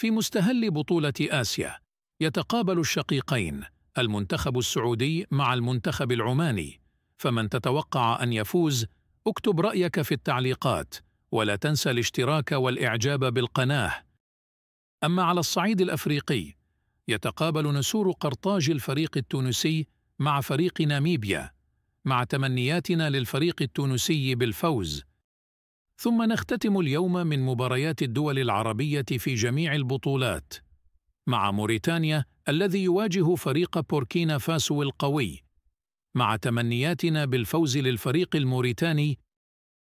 في مستهل بطولة آسيا يتقابل الشقيقين المنتخب السعودي مع المنتخب العماني فمن تتوقع أن يفوز اكتب رأيك في التعليقات ولا تنسى الاشتراك والإعجاب بالقناة أما على الصعيد الأفريقي يتقابل نسور قرطاج الفريق التونسي مع فريق ناميبيا مع تمنياتنا للفريق التونسي بالفوز ثم نختتم اليوم من مباريات الدول العربية في جميع البطولات مع موريتانيا الذي يواجه فريق بوركينا فاسو القوي مع تمنياتنا بالفوز للفريق الموريتاني